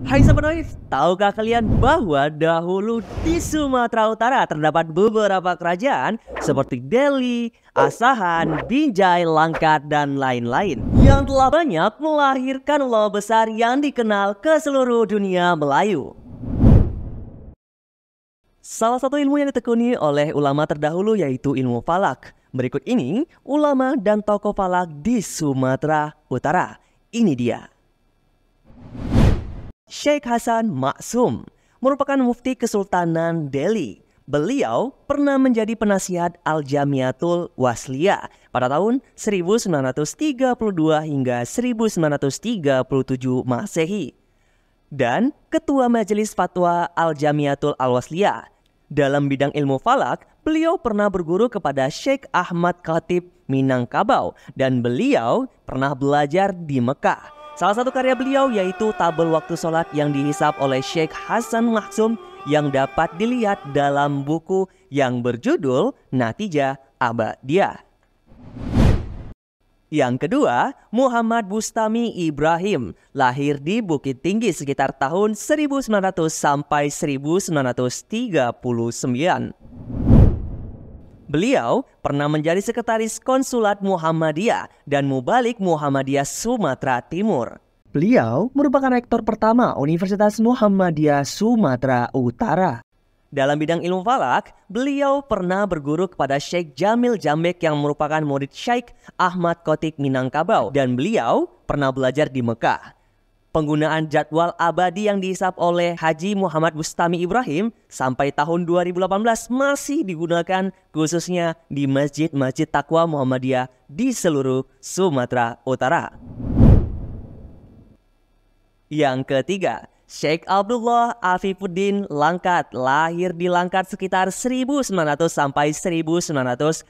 Hai sahabat Noif, tahukah kalian bahwa dahulu di Sumatera Utara terdapat beberapa kerajaan seperti Delhi, Asahan, Binjai, Langkat, dan lain-lain yang telah banyak melahirkan ulama besar yang dikenal ke seluruh dunia Melayu. Salah satu ilmu yang ditekuni oleh ulama terdahulu yaitu ilmu falak. Berikut ini ulama dan tokoh falak di Sumatera Utara. Ini dia. Sheikh Hasan Maksum merupakan mufti Kesultanan Delhi. Beliau pernah menjadi penasihat Al-Jamiatul Wasliyah pada tahun 1932 hingga 1937 Masehi dan Ketua Majelis Fatwa Al-Jamiatul Al-Wasliyah. Dalam bidang ilmu falak, beliau pernah berguru kepada Sheikh Ahmad Khatib Minangkabau dan beliau pernah belajar di Mekah. Salah satu karya beliau yaitu tabel waktu sholat yang dihisap oleh Sheikh Hasan Maksum yang dapat dilihat dalam buku yang berjudul Natija Abadiyah. Yang kedua, Muhammad Bustami Ibrahim lahir di Bukit Tinggi sekitar tahun 1900 sampai 1939. Beliau pernah menjadi sekretaris konsulat Muhammadiyah dan Mubalik Muhammadiyah Sumatera Timur. Beliau merupakan rektor pertama Universitas Muhammadiyah Sumatera Utara. Dalam bidang ilmu falak, beliau pernah berguru kepada Sheikh Jamil Jambek yang merupakan murid Sheikh Ahmad Kotik Minangkabau dan beliau pernah belajar di Mekah penggunaan jadwal abadi yang dihisap oleh Haji Muhammad Bustami Ibrahim sampai tahun 2018 masih digunakan khususnya di masjid-masjid takwa Muhammadiyah di seluruh Sumatera Utara. Yang ketiga, Sheikh Abdullah Afifuddin Langkat lahir di Langkat sekitar 1900 sampai 1941.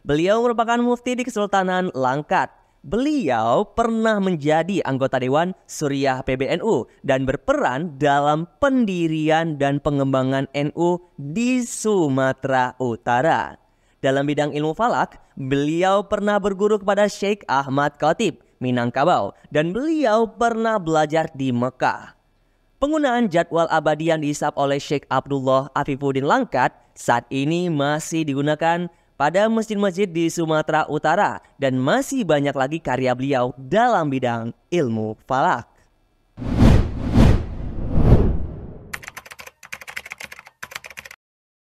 Beliau merupakan mufti di Kesultanan Langkat. Beliau pernah menjadi anggota Dewan Suriah PBNU dan berperan dalam pendirian dan pengembangan NU di Sumatera Utara. Dalam bidang ilmu falak, beliau pernah berguru kepada Sheikh Ahmad Khatib, Minangkabau, dan beliau pernah belajar di Mekah. Penggunaan jadwal abadian dihisap oleh Sheikh Abdullah Afifuddin Langkat saat ini masih digunakan pada masjid-masjid di Sumatera Utara dan masih banyak lagi karya beliau dalam bidang ilmu falak.